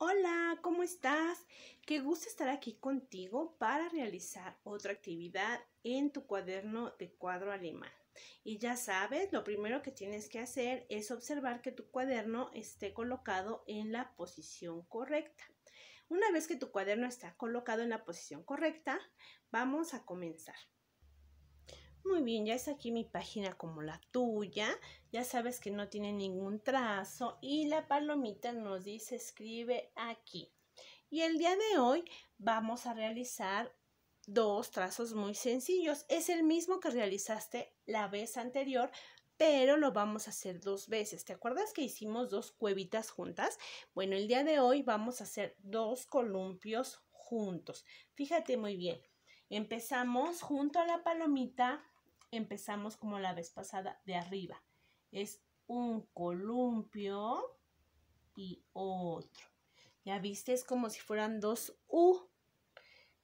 Hola, ¿cómo estás? Qué gusto estar aquí contigo para realizar otra actividad en tu cuaderno de cuadro alemán. Y ya sabes, lo primero que tienes que hacer es observar que tu cuaderno esté colocado en la posición correcta. Una vez que tu cuaderno está colocado en la posición correcta, vamos a comenzar. Muy bien, ya es aquí mi página como la tuya. Ya sabes que no tiene ningún trazo y la palomita nos dice escribe aquí. Y el día de hoy vamos a realizar dos trazos muy sencillos. Es el mismo que realizaste la vez anterior, pero lo vamos a hacer dos veces. ¿Te acuerdas que hicimos dos cuevitas juntas? Bueno, el día de hoy vamos a hacer dos columpios juntos. Fíjate muy bien. Empezamos junto a la palomita empezamos como la vez pasada de arriba. Es un columpio y otro. ¿Ya viste? Es como si fueran dos U.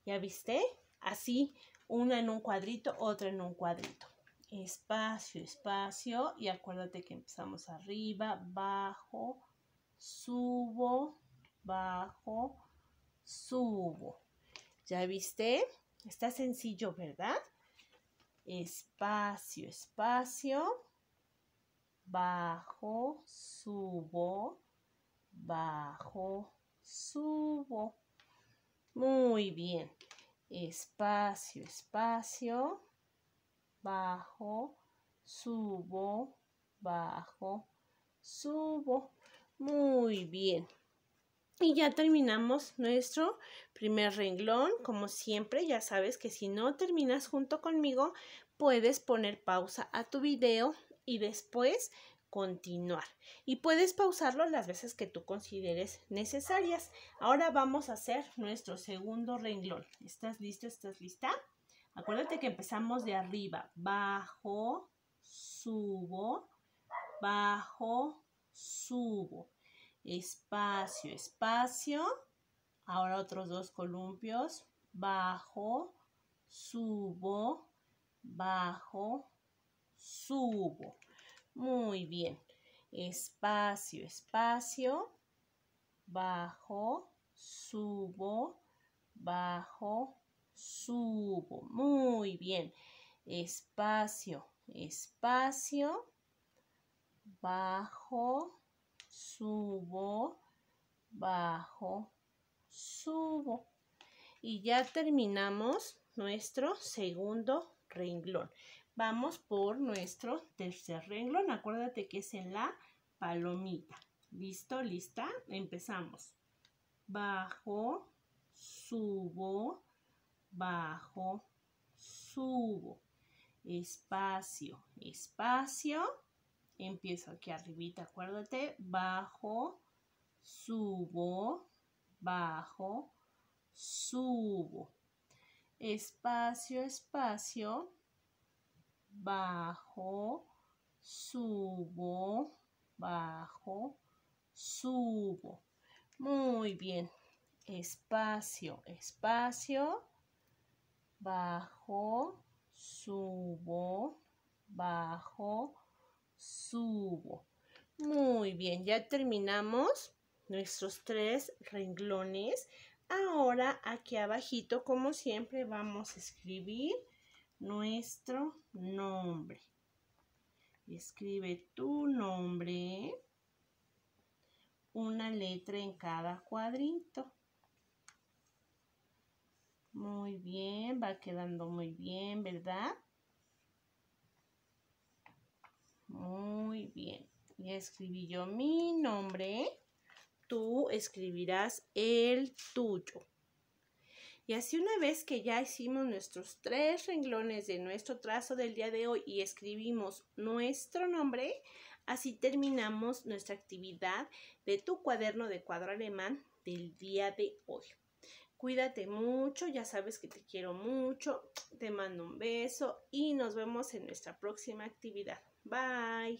¿Ya viste? Así, una en un cuadrito, otra en un cuadrito. Espacio, espacio. Y acuérdate que empezamos arriba, bajo, subo, bajo, subo. ¿Ya viste? Está sencillo, ¿verdad? espacio, espacio, bajo, subo, bajo, subo. Muy bien. Espacio, espacio, bajo, subo, bajo, subo. Muy bien. Y ya terminamos nuestro primer renglón. Como siempre, ya sabes que si no terminas junto conmigo, puedes poner pausa a tu video y después continuar. Y puedes pausarlo las veces que tú consideres necesarias. Ahora vamos a hacer nuestro segundo renglón. ¿Estás listo? ¿Estás lista? Acuérdate que empezamos de arriba. Bajo, subo, bajo, subo espacio, espacio. Ahora otros dos columpios, bajo, subo, bajo, subo. Muy bien. Espacio, espacio, bajo, subo, bajo, subo. Muy bien. Espacio, espacio, bajo, subo, bajo, subo. Y ya terminamos nuestro segundo renglón. Vamos por nuestro tercer renglón. Acuérdate que es en la palomita. ¿Listo? ¿Lista? Empezamos. Bajo, subo, bajo, subo. Espacio, espacio Empiezo aquí arribita, acuérdate, bajo, subo, bajo, subo. Espacio, espacio, bajo, subo, bajo, subo. Muy bien. Espacio, espacio, bajo, subo, bajo, subo. Muy bien, ya terminamos nuestros tres renglones. Ahora aquí abajito, como siempre, vamos a escribir nuestro nombre. Escribe tu nombre, una letra en cada cuadrito. Muy bien, va quedando muy bien, ¿verdad? Muy bien. Ya escribí yo mi nombre. Tú escribirás el tuyo. Y así una vez que ya hicimos nuestros tres renglones de nuestro trazo del día de hoy y escribimos nuestro nombre, así terminamos nuestra actividad de tu cuaderno de cuadro alemán del día de hoy. Cuídate mucho, ya sabes que te quiero mucho, te mando un beso y nos vemos en nuestra próxima actividad. Bye.